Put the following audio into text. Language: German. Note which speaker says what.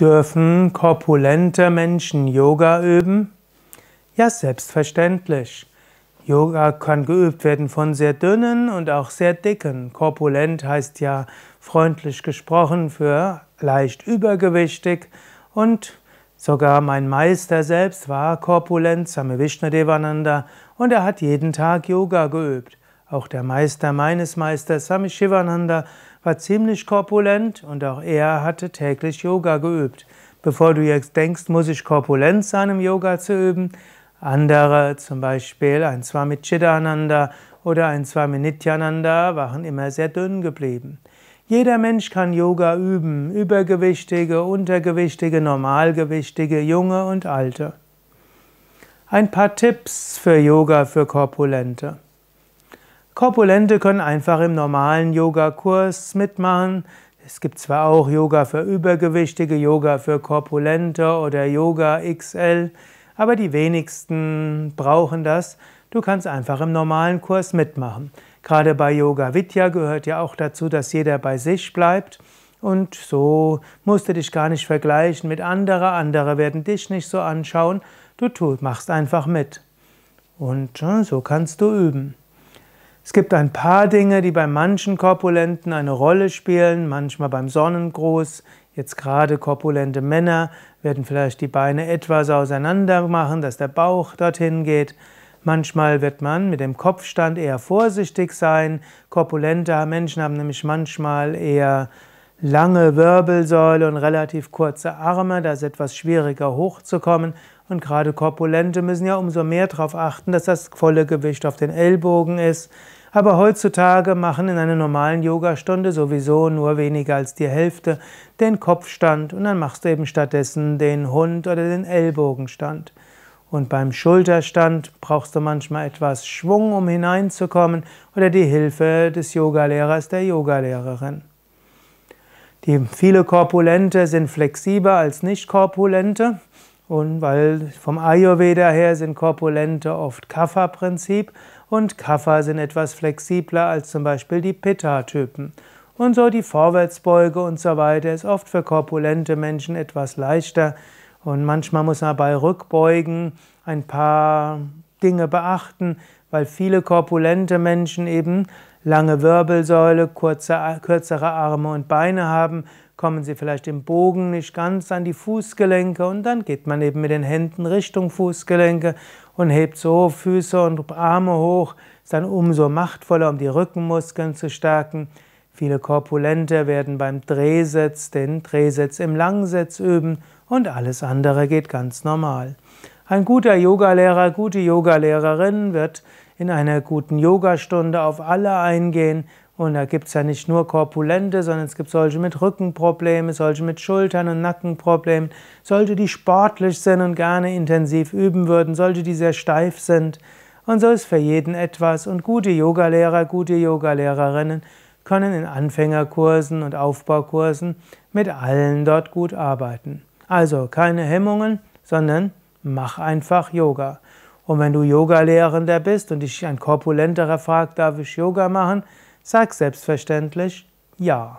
Speaker 1: Dürfen korpulente Menschen Yoga üben? Ja, selbstverständlich. Yoga kann geübt werden von sehr dünnen und auch sehr dicken. Korpulent heißt ja freundlich gesprochen für leicht übergewichtig und sogar mein Meister selbst war korpulent, Same Vishnadevananda, und er hat jeden Tag Yoga geübt. Auch der Meister meines Meisters, Same Shivananda, war ziemlich korpulent und auch er hatte täglich Yoga geübt. Bevor du jetzt denkst, muss ich korpulent sein, um Yoga zu üben, andere, zum Beispiel ein Swami Chidananda oder ein Swami Nityananda, waren immer sehr dünn geblieben. Jeder Mensch kann Yoga üben, Übergewichtige, Untergewichtige, Normalgewichtige, Junge und Alte. Ein paar Tipps für Yoga für Korpulente. Korpulente können einfach im normalen Yogakurs mitmachen. Es gibt zwar auch Yoga für Übergewichtige, Yoga für Korpulente oder Yoga XL, aber die wenigsten brauchen das. Du kannst einfach im normalen Kurs mitmachen. Gerade bei Yoga Vidya gehört ja auch dazu, dass jeder bei sich bleibt. Und so musst du dich gar nicht vergleichen mit anderen. Andere werden dich nicht so anschauen. Du machst einfach mit. Und äh, so kannst du üben. Es gibt ein paar Dinge, die bei manchen Korpulenten eine Rolle spielen, manchmal beim Sonnengruß. Jetzt gerade korpulente Männer werden vielleicht die Beine etwas auseinander machen, dass der Bauch dorthin geht. Manchmal wird man mit dem Kopfstand eher vorsichtig sein. Korpulente Menschen haben nämlich manchmal eher lange Wirbelsäule und relativ kurze Arme, da ist etwas schwieriger hochzukommen. Und gerade Korpulente müssen ja umso mehr darauf achten, dass das volle Gewicht auf den Ellbogen ist. Aber heutzutage machen in einer normalen Yogastunde sowieso nur weniger als die Hälfte den Kopfstand und dann machst du eben stattdessen den Hund oder den Ellbogenstand. Und beim Schulterstand brauchst du manchmal etwas Schwung, um hineinzukommen oder die Hilfe des Yogalehrers, der Yogalehrerin. Die viele Korpulente sind flexibler als nicht Korpulente. Und weil vom Ayurveda her sind Korpulente oft Kapha-Prinzip und Kapha sind etwas flexibler als zum Beispiel die Pitta-Typen. Und so die Vorwärtsbeuge und so weiter ist oft für korpulente Menschen etwas leichter. Und manchmal muss man bei Rückbeugen ein paar Dinge beachten, weil viele korpulente Menschen eben lange Wirbelsäule, kurze, kürzere Arme und Beine haben, kommen Sie vielleicht im Bogen nicht ganz an die Fußgelenke und dann geht man eben mit den Händen Richtung Fußgelenke und hebt so Füße und Arme hoch, ist dann umso machtvoller, um die Rückenmuskeln zu stärken. Viele Korpulente werden beim Drehsitz den Drehsitz im Langsitz üben und alles andere geht ganz normal. Ein guter Yogalehrer, gute Yogalehrerin wird in einer guten Yogastunde auf alle eingehen. Und da gibt es ja nicht nur Korpulente, sondern es gibt solche mit Rückenproblemen, solche mit Schultern- und Nackenproblemen, solche, die sportlich sind und gerne intensiv üben würden, solche, die sehr steif sind. Und so ist für jeden etwas. Und gute Yogalehrer, gute Yogalehrerinnen können in Anfängerkursen und Aufbaukursen mit allen dort gut arbeiten. Also keine Hemmungen, sondern mach einfach Yoga. Und wenn du Yoga-Lehrender bist und dich ein Korpulenterer fragt, darf ich Yoga machen, sag selbstverständlich Ja.